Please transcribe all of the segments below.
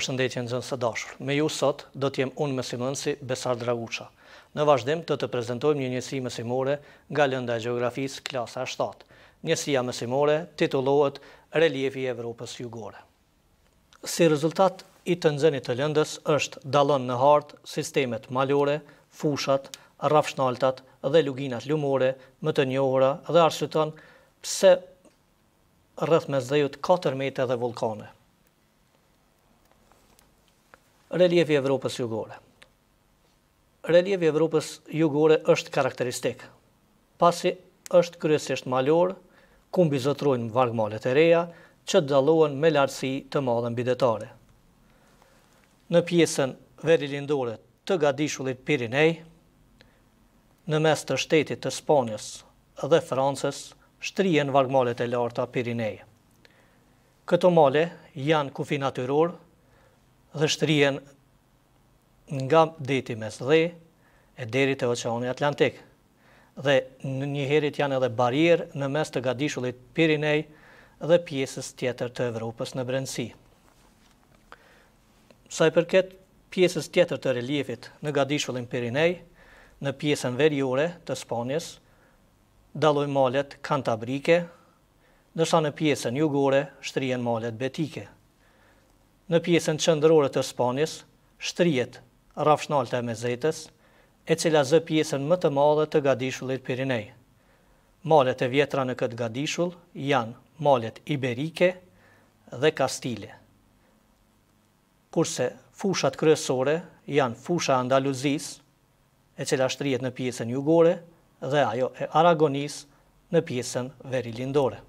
përshëndetje në zënë së dashur. Me ju sot do t'jem unë mësimënësi Besar Draguqa. Në vazhdim të të prezentojmë një njësi mësimore nga lënda geografisë klasa 7. Njësia mësimore titulohet Reliefi Evropës Jugore. Si rezultat i të nëzënit të lëndës është dalon në hartë sistemet malore, fushat, rafshnaltat dhe luginat lumore më të njohëra dhe arsyton pse rrëth me zdejut 4 mete dhe vulkane reljefi Evropës jugore. Reljefi Evropës jugore është karakteristik, pasi është kryesisht malor, ku mbizotrojnë vargmalet e reja, që të dalohen me lartësi të madhen bidetare. Në pjesën veri lindore të gadishullit Pirinej, në mes të shtetit të Spanjës dhe Francës, shtrien vargmalet e larta Pirinej. Këto male janë kufi naturorë, dhe shtrien nga deti mes dhe e deri të oceani Atlantik. Dhe njëherit janë edhe barier në mes të gadishullit Pirinej dhe pjesës tjetër të Evropës në brendësi. Sa i përket pjesës tjetër të reliefit në gadishullin Pirinej, në pjesën verjore të Spanjës, daloj malet Kantabrike, nësa në pjesën jugore shtrien malet Betike në pjesën qëndërore të Spanjës, shtrijet rafshnalte e mezetës, e cila zë pjesën më të madhe të gadishullit Pirinej. Malet e vjetra në këtë gadishull janë malet Iberike dhe Kastile. Kurse fushat kryesore janë fusha Andaluzis, e cila shtrijet në pjesën jugore, dhe ajo e Aragonis në pjesën verilindore.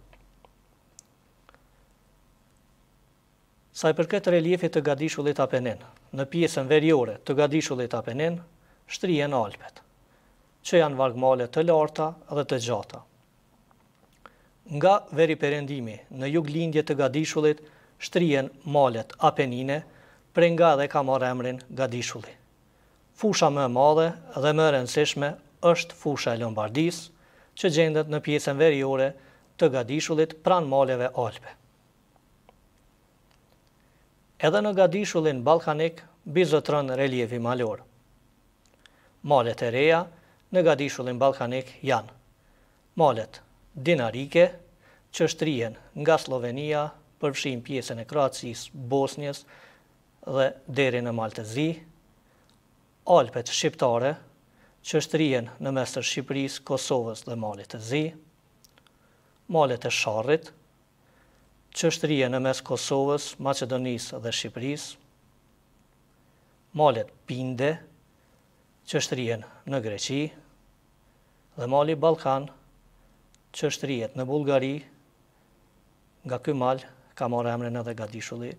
Saj përket reliefit të gadishullit apenin, në pjesën veriore të gadishullit apenin, shtrien Alpet, që janë vargmale të larta dhe të gjata. Nga veri përendimi në jug lindje të gadishullit, shtrien malet apenine, pre nga dhe ka marë emrin gadishulli. Fusha më madhe dhe më rëndësishme është fusha e Lombardis, që gjendet në pjesën veriore të gadishullit pran maleve Alpe edhe në gadishullin Balkanik, bizotron reljevi malor. Malet e reja në gadishullin Balkanik janë Malet Dinarike, që shtrihen nga Slovenia, përfshim pjesën e Kroacis, Bosnjës dhe deri në Maltezi, Alpet Shqiptare, që shtrihen në mesër Shqipëris, Kosovës dhe Malit e Zi, Malet e Sharrit, qështërije në mes Kosovës, Macedonisë dhe Shqipërisë, malet Pinde, qështërije në Greqi, dhe mali Balkan, qështërije në Bulgari, nga këj mal ka marë emrin edhe gadishulli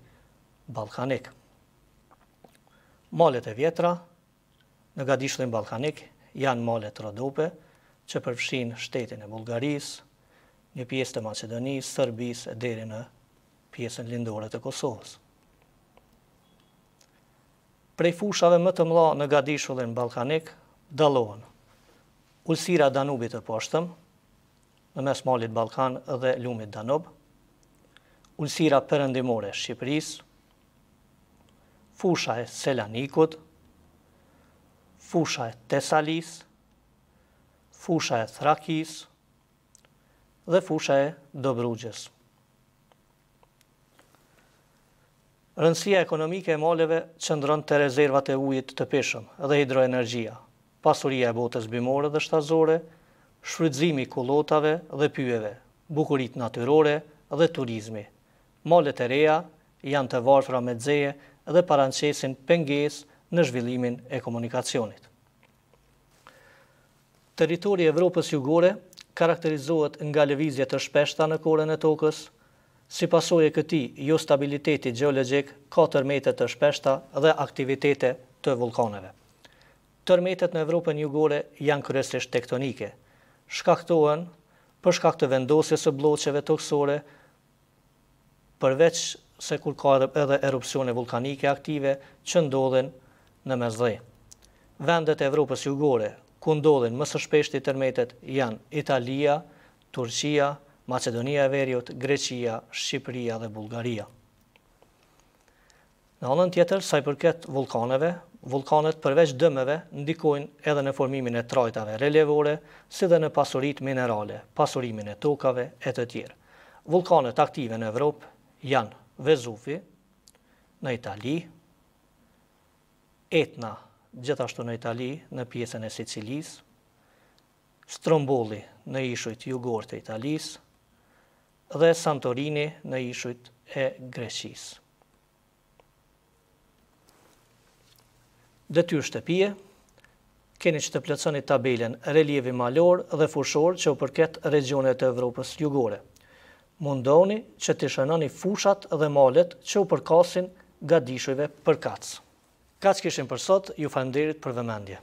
Balkanik. Malet e vjetra në gadishullin Balkanik janë malet Rodope, që përfshin shtetin e Bulgarisë, një pjesë të Macedonisë, Sërbisë e deri në pjesën lindore të Kosovës. Prej fushave më të mëdha në Gadishullin ballkanik dallohen ulsira Danubit të poshtëm, në mes malit Ballkan dhe lumit Danub, ulsira përëndimore e Shqipërisë, fusha e Selanikut, fusha e Tesalis, fusha e Thrakisë, dhe fusha e dobrugjes. Rëndësia ekonomike e maleve qëndron të rezervat e ujit të pishëm dhe hidroenergjia, pasuria e botës bimore dhe shtazore, shfrydzimi kulotave dhe pyjeve, bukurit natyrore dhe turizmi. Malet e reja janë të varfra me dzeje dhe paranqesin penges në zhvillimin e komunikacionit. Teritori Evropës Jugore karakterizohet nga levizje të shpeshta në kore në tokës, si pasoje këti jo stabiliteti geologik, ka tërmete të shpeshta dhe aktivitete të vulkaneve. Tërmetet në Evropën jugore janë kërësisht tektonike, shkaktohen për shkakt të vendosje së bloqeve toksore, përveç se kur ka edhe erupcione vulkanike aktive që ndodhen në mezdhe. Vendet e Evropës jugore, ku ndodhen më së shpeshti tërmetet janë Italia, Turqia, Macedonia e Veriut, Greqia, Shqipëria dhe Bulgaria. Në anën tjetër, saj përket vulkaneve, vulkanet përveç dëmeve ndikojnë edhe në formimin e trajtave relevore, si dhe në pasurit minerale, pasurimin e tokave e të tjerë. Vulkanet aktive në Evropë janë Vezufi, në Itali, Etna, Vezufi, gjithashtu në Itali, në pjesën e Sicilis, Stromboli në ishujt jugor të Italis, dhe Santorini në ishujt e Greqis. Dhe ty keni që të plëconi tabelen reljevi malor dhe fushor që u përket regionet e Evropës jugore. Mundoni që të shënani fushat dhe malet që u përkasin ga dishujve përkacë. Ka që kishim për sot, ju fanderit për vëmendje.